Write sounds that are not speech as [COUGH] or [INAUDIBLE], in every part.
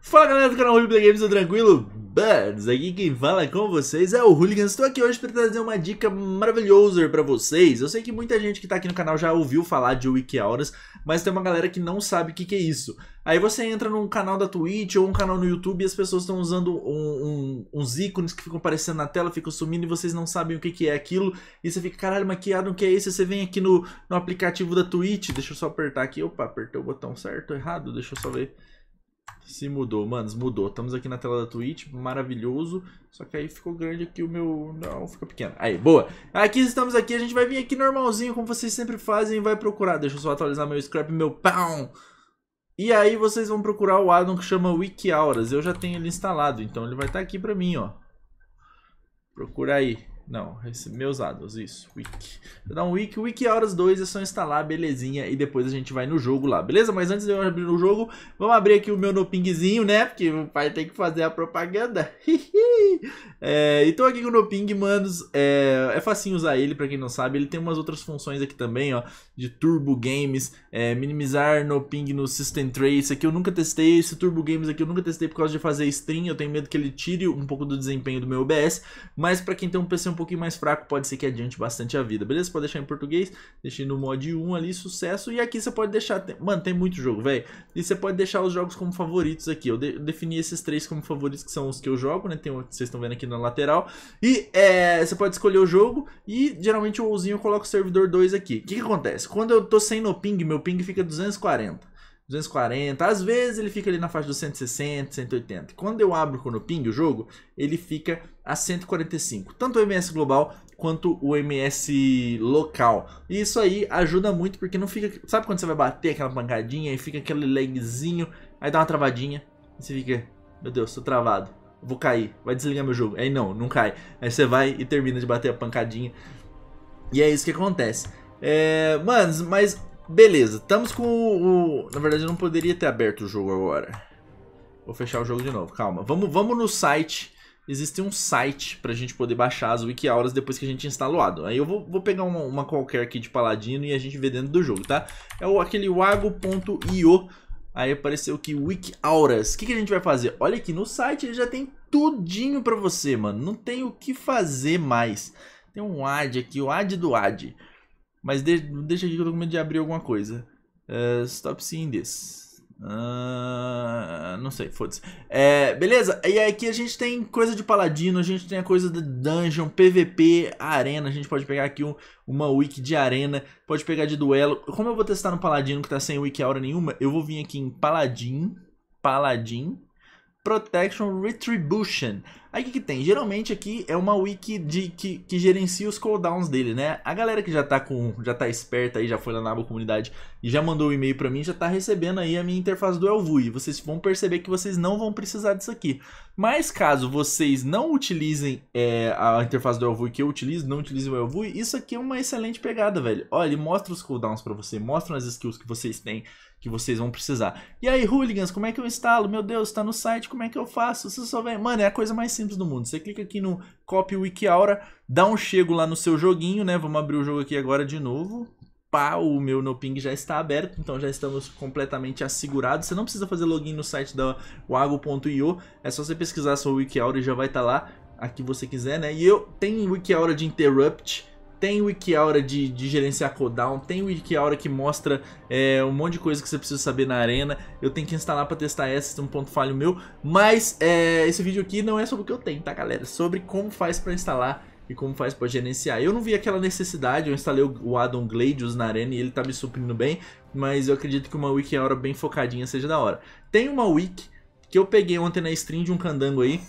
Fala galera do canal Roleplay Games, tudo tranquilo? Birds, aqui quem fala com vocês é o Hooligans. Estou aqui hoje para trazer uma dica maravilhosa para vocês. Eu sei que muita gente que está aqui no canal já ouviu falar de Wiki Auras, mas tem uma galera que não sabe o que, que é isso. Aí você entra num canal da Twitch ou um canal no YouTube e as pessoas estão usando um, um, uns ícones que ficam aparecendo na tela, ficam sumindo e vocês não sabem o que, que é aquilo. E você fica, caralho, maquiado, o que é isso? Você vem aqui no, no aplicativo da Twitch, deixa eu só apertar aqui. Opa, apertei o botão certo, errado, deixa eu só ver. Se mudou, manos, mudou. Estamos aqui na tela da Twitch, maravilhoso. Só que aí ficou grande aqui o meu... Não, fica pequeno. Aí, boa. Aqui estamos aqui, a gente vai vir aqui normalzinho, como vocês sempre fazem, vai procurar. Deixa eu só atualizar meu scrap, meu pão. E aí vocês vão procurar o addon que chama Wiki Auras. Eu já tenho ele instalado, então ele vai estar tá aqui pra mim, ó. Procura aí. Não, meus dados, isso, wiki. Vou dar um wiki, wiki é horas 2, é só instalar, belezinha, e depois a gente vai no jogo lá, beleza? Mas antes de eu abrir no jogo, vamos abrir aqui o meu Nopingzinho, né? Porque o pai tem que fazer a propaganda. [LAUGHS] é, e tô aqui com o Noping, manos, é, é facinho usar ele, pra quem não sabe, ele tem umas outras funções aqui também, ó, de Turbo Games, é, minimizar Noping no System Tray, isso aqui eu nunca testei, esse Turbo Games aqui eu nunca testei por causa de fazer stream, eu tenho medo que ele tire um pouco do desempenho do meu OBS, mas pra quem tem um PC um pouquinho mais fraco, pode ser que adiante bastante a vida, beleza? Você pode deixar em português, deixei no mod 1 ali, sucesso. E aqui você pode deixar, mano, tem muito jogo, velho. E você pode deixar os jogos como favoritos aqui. Eu, de... eu, defini esses três como favoritos, que são os que eu jogo, né? Tem o que vocês estão vendo aqui na lateral. E é... você pode escolher o jogo e geralmente o Ozinho eu coloco o servidor 2 aqui. O que, que acontece? Quando eu tô sem no ping, meu ping fica 240. 240, às vezes ele fica ali na faixa dos 160, 180. Quando eu abro o eu ping o jogo, ele fica a 145, tanto o MS global quanto o MS local. E isso aí ajuda muito porque não fica, sabe quando você vai bater aquela pancadinha e fica aquele lagzinho, aí dá uma travadinha, e você fica, meu Deus, tô travado. Vou cair, vai desligar meu jogo. Aí não, não cai. Aí você vai e termina de bater a pancadinha. E é isso que acontece. É, mano, mas Beleza, estamos com o, o, Na verdade, eu não poderia ter aberto o jogo agora. Vou fechar o jogo de novo, calma. Vamos, vamos no site. Existe um site pra gente poder baixar as wiki aulas depois que a gente é instala Aí eu vou, vou pegar uma, uma, qualquer aqui de paladino e a gente vê dentro do jogo, tá? É o, aquele wago.io. Aí apareceu que wiki auras. O que, que a gente vai fazer? Olha aqui, no site ele já tem tudinho pra você, mano. Não tem o que fazer mais. Tem um ad aqui, o ad do ad. Mas de deixa aqui que eu tô com medo de abrir alguma coisa. Uh, stop seeing this. Uh, não sei, foda-se. É, beleza? E aqui a gente tem coisa de paladino, a gente tem a coisa de dungeon, PVP, arena. A gente pode pegar aqui um, uma wiki de arena, pode pegar de duelo. Como eu vou testar no paladino que tá sem wiki aura nenhuma, eu vou vir aqui em paladin, paladin, Protection Retribution. Aí o que, que, tem? Geralmente aqui é uma wiki de, que, que gerencia os cooldowns dele, né? A galera que já tá, com, já tá esperta aí, já foi lá na aba comunidade e já mandou o um e-mail para mim, já tá recebendo aí a minha interface do Elvui. Vocês vão perceber que vocês não vão precisar disso aqui. Mas caso vocês não utilizem é, a interface do Elvui que eu utilizo, não utilizem o Elvui, isso aqui é uma excelente pegada, velho. Olha, ele mostra os cooldowns para você, mostra as skills que vocês têm, que vocês vão precisar. E aí, Hooligans, como é que eu instalo? Meu Deus, está no site, como é que eu faço? Você só vem. Mano, é a coisa mais simples do mundo. Você clica aqui no Copy Wiki Aura, dá um chego lá no seu joguinho, né? Vamos abrir o jogo aqui agora de novo. Pá, o meu Noping já está aberto, então já estamos completamente assegurados. Você não precisa fazer login no site da wago.io, é só você pesquisar sua Wiki Aura e já vai estar tá lá, a que você quiser, né? E eu tenho Wiki Aura de Interrupt, tem wiki aura de, de gerenciar cooldown, tem wiki hora que mostra é, um monte de coisa que você precisa saber na arena. Eu tenho que instalar pra testar essa, tem um ponto falho meu. Mas é, esse vídeo aqui não é sobre o que eu tenho, tá galera? É sobre como faz pra instalar e como faz pra gerenciar. Eu não vi aquela necessidade, eu instalei o Addon Gladius na arena e ele tá me suprindo bem. Mas eu acredito que uma wiki hora bem focadinha seja da hora. Tem uma wiki que eu peguei ontem na stream de um candango aí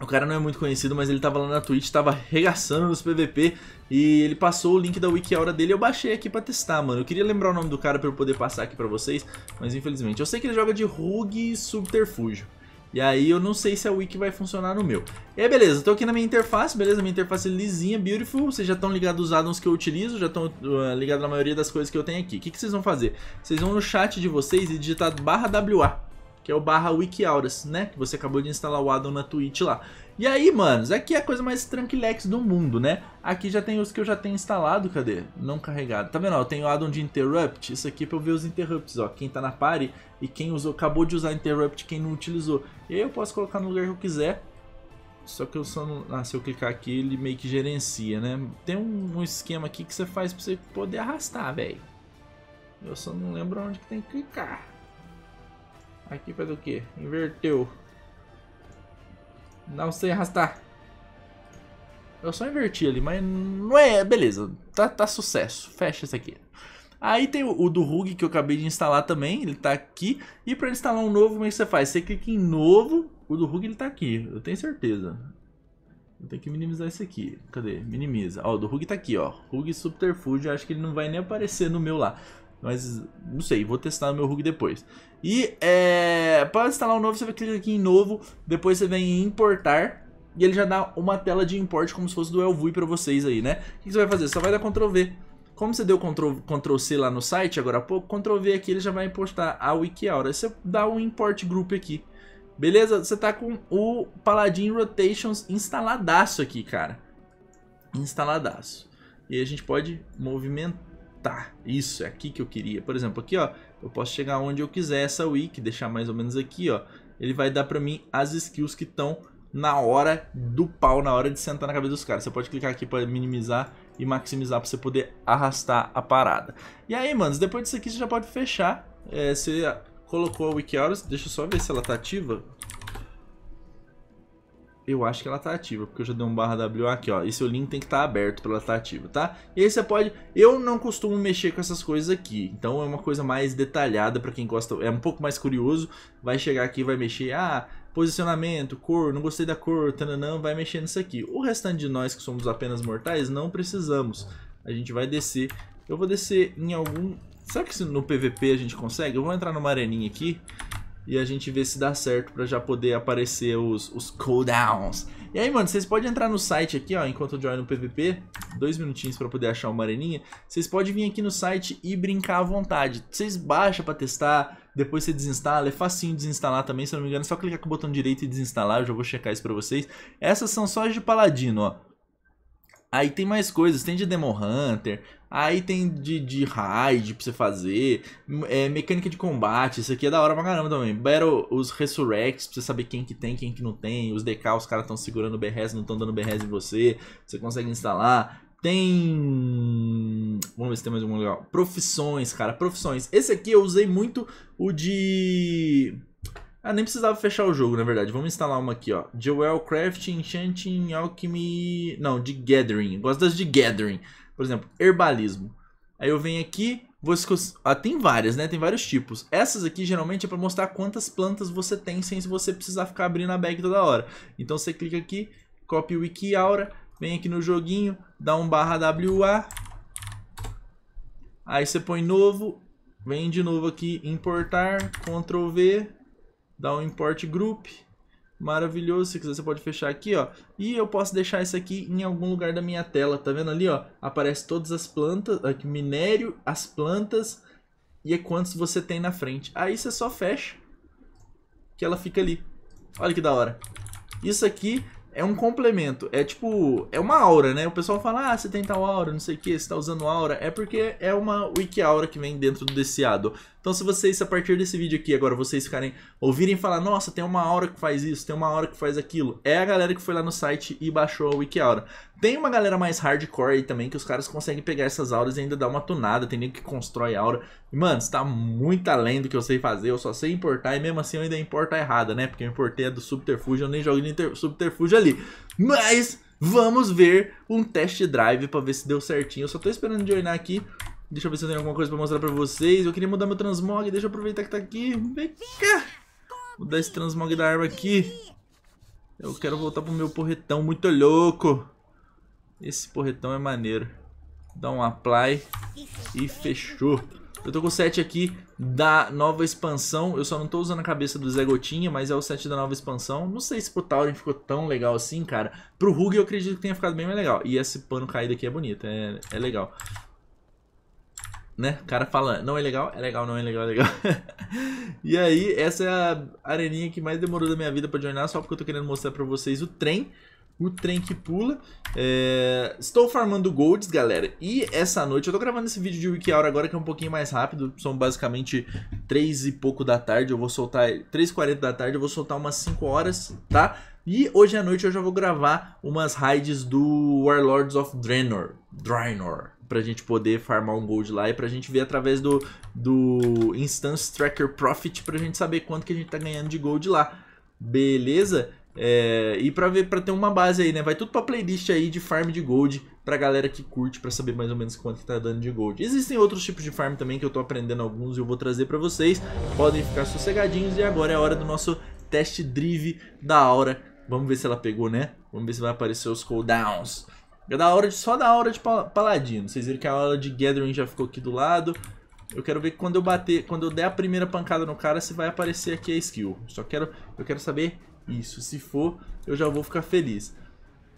o cara não é muito conhecido, mas ele tava lá na Twitch, tava arregaçando nos PVP e ele passou o link da Wikiaura dele eu baixei aqui pra testar, mano. Eu queria lembrar o nome do cara pra eu poder passar aqui pra vocês, mas infelizmente. Eu sei que ele joga de Rogue Subterfúgio. E aí eu não sei se a wiki vai funcionar no meu. E aí, beleza, tô aqui na minha interface, beleza? Minha interface é lisinha, beautiful. Vocês já estão ligados os addons que eu utilizo, já estão uh, ah, ligados na maioria das coisas que eu tenho aqui. O que, que vocês vão fazer? Vocês vão no chat de vocês e digitar barra WA que é o barra Wikiauras, né? Que você acabou de instalar o addon na Twitch lá. E aí, manos, aqui é a coisa mais tranquilex do mundo, né? Aqui já tem os que eu já tenho instalado, cadê? Não carregado. Tá vendo, ó, eu tenho o addon de interrupt, isso aqui é pra eu ver os interrupts, ó. Quem tá na party e quem usou, acabou de usar interrupt, quem não utilizou. E aí eu posso colocar no lugar que eu quiser. Só que eu só não... Ah, se eu clicar aqui, ele meio que gerencia, né? Tem um, um esquema aqui que você faz pra você poder arrastar, velho. Eu só não lembro onde que tem que clicar. Aqui faz o quê? Inverteu. Não sei arrastar. Eu só inverti ali, mas não é... Beleza, tá, tá sucesso. Fecha isso aqui. Aí tem o, o do Rug que eu acabei de instalar também, ele tá aqui. E para instalar um novo, como é que você faz? Você clica em novo, o do Rug ele tá aqui, eu tenho certeza. Eu tenho que minimizar isso aqui. Cadê? Minimiza. Ó, o do Rug tá aqui, ó. Rug Eu acho que ele não vai nem aparecer no meu lá. Mas, não sei, vou testar no meu rug depois. E, é, para instalar um novo, você vai clicar aqui em novo, depois você vem em importar, e ele já dá uma tela de import como se fosse do Elvui para vocês aí, né? O que você vai fazer? Só vai dar Ctrl V. Como você deu Ctrl, Ctrl C lá no site agora há pouco, Ctrl V aqui ele já vai importar a WikiAura. Você dá um import group aqui. Beleza? Você tá com o Paladin Rotations instaladaço aqui, cara. Instaladaço. E aí a gente pode movimentar tá, isso, é aqui que eu queria. Por exemplo, aqui, ó, eu posso chegar onde eu quiser essa wiki, deixar mais ou menos aqui, ó. Ele vai dar pra mim as skills que estão na hora do pau, na hora de sentar na cabeça dos caras. Você pode clicar aqui para minimizar e maximizar para você poder arrastar a parada. E aí, manos, depois disso aqui você já pode fechar. É, você colocou a Wiki Hours, deixa eu só ver se ela tá ativa. Eu acho que ela tá ativa, porque eu já dei um barra W aqui, ó. Esse link tem que estar tá aberto para ela estar tá ativa, tá? E aí você pode... Eu não costumo mexer com essas coisas aqui, então é uma coisa mais detalhada para quem gosta, é um pouco mais curioso. Vai chegar aqui vai mexer, ah, posicionamento, cor, não gostei da cor, tananã, vai mexer nisso aqui. O restante de nós que somos apenas mortais, não precisamos. A gente vai descer. Eu vou descer em algum... Será que no PVP a gente consegue? Eu vou entrar numa areninha aqui e a gente vê se dá certo para já poder aparecer os, os cooldowns. E aí, mano, vocês podem entrar no site aqui, ó, enquanto eu join no PVP, dois minutinhos para poder achar uma areninha, vocês podem vir aqui no site e brincar à vontade. Vocês baixam para testar, depois você desinstala, é facinho desinstalar também, se eu não me engano, é só clicar com o botão direito e desinstalar, eu já vou checar isso para vocês. Essas são só as de paladino, ó. Aí tem mais coisas, tem de Demon Hunter, aí tem de, de raid pra você fazer, é, mecânica de combate, isso aqui é da hora pra caramba também. Battle, os Resurrects, pra você saber quem que tem, quem que não tem, os DK, os caras estão segurando o BRS, não estão dando BRS em você, você consegue instalar. Tem. Vamos ver se tem mais algum legal. Profissões, cara, profissões. Esse aqui eu usei muito o de. Ah, nem precisava fechar o jogo, na verdade. Vamos instalar uma aqui, ó. Joel Craft, Enchanting, Alchemy... Não, de Gathering. gosto das de Gathering. Por exemplo, Herbalismo. Aí eu venho aqui, vou... Ah, tem várias, né? Tem vários tipos. Essas aqui, geralmente, é pra mostrar quantas plantas você tem sem você precisar ficar abrindo a bag toda hora. Então você clica aqui, copia o Wiki Aura, vem aqui no joguinho, dá um barra WA. Aí você põe novo, vem de novo aqui, importar, Ctrl V dá um import group, maravilhoso, se quiser você pode fechar aqui, ó, e eu posso deixar isso aqui em algum lugar da minha tela, tá vendo ali, ó, aparece todas as plantas, aqui, ah, minério, as plantas, e é quantos você tem na frente. Aí você só fecha, que ela fica ali. Olha que da hora. Isso aqui é um complemento, é tipo, é uma aura, né? O pessoal fala, ah, você tem tal aura, não sei o que, você tá usando aura. É porque é uma wiki aura que vem dentro do Deciado. Então se vocês, a partir desse vídeo aqui, agora vocês ficarem, ouvirem falar, nossa, tem uma aura que faz isso, tem uma aura que faz aquilo, é a galera que foi lá no site e baixou a WikiAura. Tem uma galera mais hardcore aí também, que os caras conseguem pegar essas auras e ainda dar uma tunada, tem nego que constrói aura. E, mano, está muito além do que eu sei fazer, eu só sei importar e mesmo assim eu ainda importo errada, né? Porque eu importei a do subterfúgio, eu nem joguei no subterfúgio ali. Mas... Vamos ver um test drive para ver se deu certinho. Eu só tô esperando de joinar aqui Deixa eu ver se eu tenho alguma coisa pra mostrar pra vocês. Eu queria mudar meu transmog, deixa eu aproveitar que tá aqui. Vem cá! Mudar esse transmog da arma aqui. Eu quero voltar pro meu porretão muito louco. Esse porretão é maneiro. Dá um apply e fechou. Eu tô com o set aqui da nova expansão. Eu só não tô usando a cabeça do Zé Gotinha, mas é o set da nova expansão. Não sei se pro Tauren ficou tão legal assim, cara. Pro Rug eu acredito que tenha ficado bem mais legal. E esse pano caído aqui é bonito, é, é legal né? O cara fala, não é legal, é legal, não é legal, é legal. [LAUGHS] e aí, essa é a areninha que mais demorou da minha vida para joinar, só porque eu tô querendo mostrar para vocês o trem. O trem que pula. É... Estou farmando golds, galera. E essa noite, eu tô gravando esse vídeo de week hour agora que é um pouquinho mais rápido. São basicamente 3 e pouco da tarde. Eu vou soltar... 3 e 40 da tarde, eu vou soltar umas 5 horas, tá? E hoje à noite eu já vou gravar umas raids do Warlords of Draenor. Draenor pra gente poder farmar um gold lá e pra gente ver através do, do Instance Tracker Profit pra gente saber quanto que a gente tá ganhando de gold lá. Beleza? É, e pra ver, pra ter uma base aí, né? Vai tudo pra playlist aí de farm de gold pra galera que curte, pra saber mais ou menos quanto que tá dando de gold. Existem outros tipos de farm também que eu tô aprendendo alguns e eu vou trazer pra vocês. Podem ficar sossegadinhos e agora é a hora do nosso teste drive da Aura. Vamos ver se ela pegou, né? Vamos ver se vai aparecer os cooldowns. É da hora de, só da hora de paladino. Vocês viram que a hora de Gathering já ficou aqui do lado. Eu quero ver quando eu bater, quando eu der a primeira pancada no cara, se vai aparecer aqui a skill. Só quero, eu quero saber isso. Se for, eu já vou ficar feliz.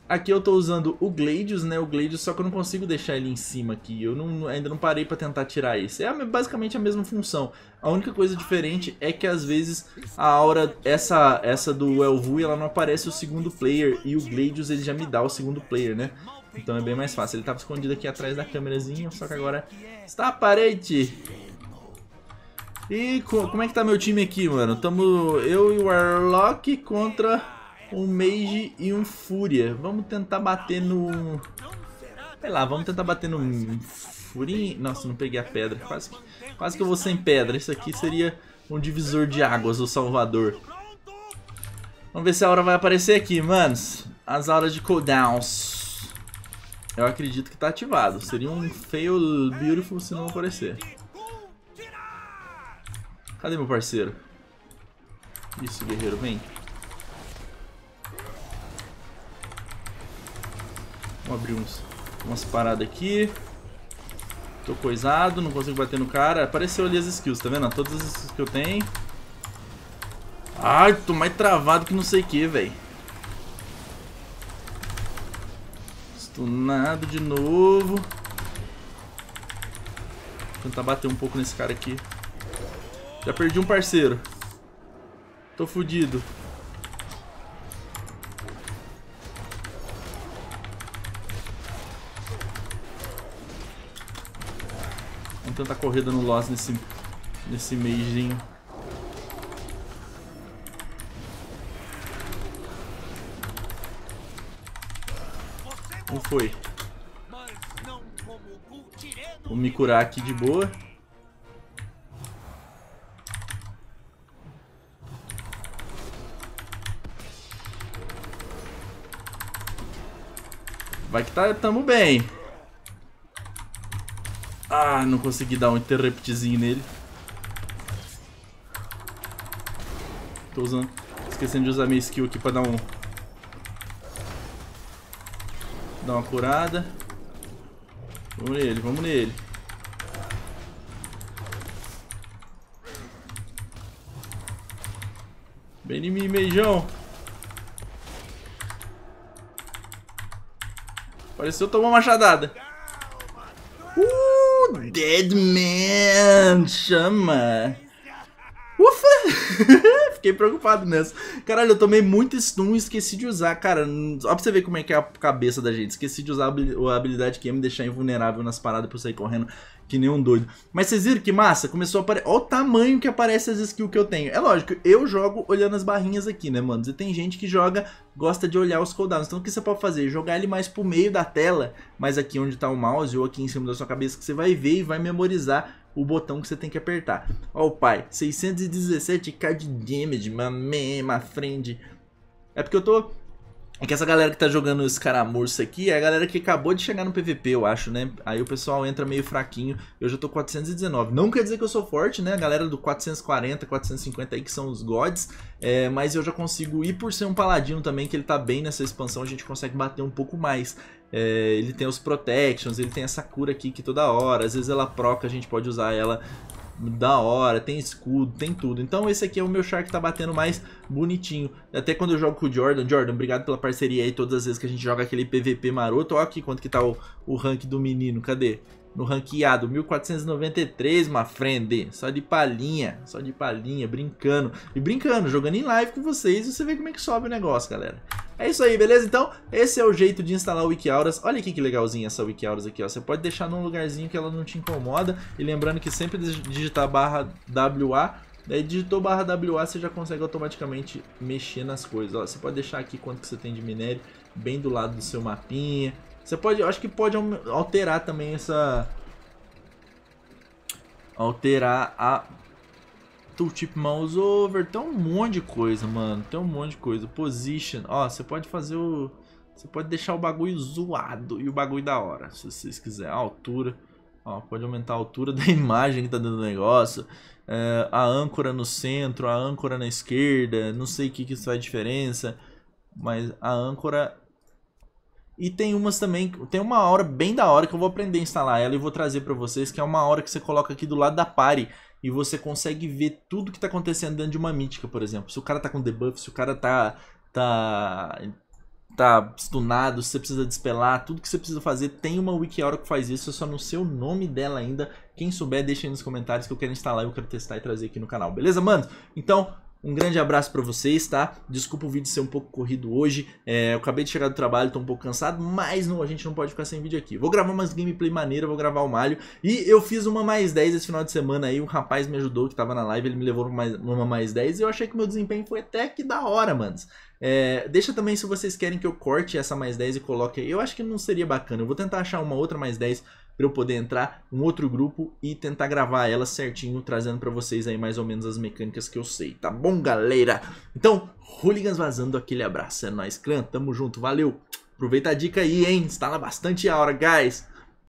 Aqui eu tô usando o Gladius, né? O Gladius, só que eu não consigo deixar ele em cima aqui. Eu não, ainda não parei pra tentar tirar esse. É basicamente a mesma função. A única coisa diferente é que às vezes a aura, essa essa do Elvui ela não aparece o segundo player. E o Gladius, ele já me dá o segundo player, né? Então é bem mais fácil. Ele estava escondido aqui atrás da câmerazinha, só que agora está aparente. E co como é que tá meu time aqui, mano? Tamo eu e o Warlock contra um Mage e um Fúria. Vamos tentar bater no... Sei lá, vamos tentar bater no Furinho... Nossa, não peguei a pedra. Quase que, quase que eu vou sem pedra. Isso aqui seria um divisor de águas, o Salvador. Vamos ver se a aura vai aparecer aqui, manos. As auras de cooldowns. Eu acredito que tá ativado. Seria um fail beautiful se não aparecer. Cadê meu parceiro? Isso, guerreiro, vem. Vamos abrir uns, umas paradas aqui. Tô coisado, não consigo bater no cara. Apareceu ali as skills, tá vendo? Todas as skills que eu tenho. Ai, tô mais travado que não sei o que, velho. Stunado de novo. Vou tentar bater um pouco nesse cara aqui. Já perdi um parceiro. Tô fudido. Vamos tentar correr dando loss nesse, nesse meijinho. Não foi. Vou me curar aqui de boa. Vai que tá, tamo bem. Ah, não consegui dar um interruptzinho nele. Tô usando... Esquecendo de usar minha skill aqui pra dar um Dá uma curada. Vamos nele, vamos nele. Vem em mim, meijão. Pareceu tomar uma machadada. Uh, Deadman! Chama! Ufa! [LAUGHS] fiquei preocupado nessa. Caralho, eu tomei muito stun e esqueci de usar. Cara, ó pra você ver como é que é a cabeça da gente. Esqueci de usar a habilidade que ia me deixar invulnerável nas paradas pra eu sair correndo que nem um doido. Mas vocês viram que massa? Começou a aparecer... Olha o tamanho que aparece as skills que eu tenho. É lógico, eu jogo olhando as barrinhas aqui, né, mano? E tem gente que joga, gosta de olhar os cooldowns. Então o que você pode fazer? Jogar ele mais pro meio da tela, mas aqui onde tá o mouse ou aqui em cima da sua cabeça, que você vai ver e vai memorizar o botão que você tem que apertar. Ó, o pai, 617k de damage, my man, my friend. É porque eu tô é que essa galera que tá jogando esse escaramurça aqui é a galera que acabou de chegar no PVP, eu acho, né? Aí o pessoal entra meio fraquinho. Eu já tô 419. Não quer dizer que eu sou forte, né? A galera do 440, 450 aí que são os gods. É, mas eu já consigo ir por ser um paladino também, que ele tá bem nessa expansão. A gente consegue bater um pouco mais. É, ele tem os protections, ele tem essa cura aqui que toda hora, às vezes ela proca, a gente pode usar ela da hora, tem escudo, tem tudo. Então esse aqui é o meu char que tá batendo mais bonitinho. Até quando eu jogo com o Jordan, Jordan, obrigado pela parceria aí todas as vezes que a gente joga aquele PVP maroto. Olha aqui quanto que tá o, o rank do menino, cadê? no ranqueado 1493, uma frente, só de palhinha, só de palhinha, brincando e brincando, jogando em live com vocês, e você vê como é que sobe o negócio, galera. É isso aí, beleza? Então, esse é o jeito de instalar o WikiAuras. Olha aqui que legalzinha essa WikiAuras aqui, ó. Você pode deixar num lugarzinho que ela não te incomoda. E lembrando que sempre digitar barra WA Daí né, digitou barra WA, você já consegue automaticamente mexer nas coisas. Ó, você pode deixar aqui quanto que você tem de minério bem do lado do seu mapinha. Você pode, acho que pode alterar também essa alterar a tooltip mouse over. Tem um monte de coisa, mano. Tem um monte de coisa. Position, ó, você pode fazer o você pode deixar o bagulho zoado e o bagulho da hora, se vocês quiserem. A altura, ó, pode aumentar a altura [LAUGHS] da imagem que tá dentro do negócio. É, a âncora no centro, a âncora na esquerda, não sei o que que faz diferença, mas a âncora e tem umas também, tem uma hora bem da hora que eu vou aprender a instalar ela e vou trazer para vocês, que é uma hora que você coloca aqui do lado da pare e você consegue ver tudo que tá acontecendo dentro de uma mítica, por exemplo. Se o cara tá com debuff, se o cara tá tá tá stunado, se você precisa despelar, tudo que você precisa fazer, tem uma wiki hora que faz isso, eu só não sei o nome dela ainda. Quem souber, deixa aí nos comentários que eu quero instalar, eu quero testar e trazer aqui no canal. Beleza, mano? Então, um grande abraço para vocês, tá? Desculpa o vídeo ser um pouco corrido hoje. É, eu acabei de chegar do trabalho, tô um pouco cansado, mas não, a gente não pode ficar sem vídeo aqui. Vou gravar umas gameplay maneira, vou gravar o Malho. E eu fiz uma mais 10 esse final de semana aí. Um rapaz me ajudou que tava na live, ele me levou uma mais 10 e eu achei que meu desempenho foi até que da hora, manos. É, deixa também se vocês querem que eu corte essa mais 10 e coloque aí. Eu acho que não seria bacana. Eu vou tentar achar uma outra mais 10 para eu poder entrar um outro grupo e tentar gravar ela certinho, trazendo para vocês aí mais ou menos as mecânicas que eu sei, tá bom, galera? Então, hooligans vazando, aquele abraço, é nóis, clã, tamo junto, valeu! Aproveita a dica aí, hein? Instala bastante a hora guys!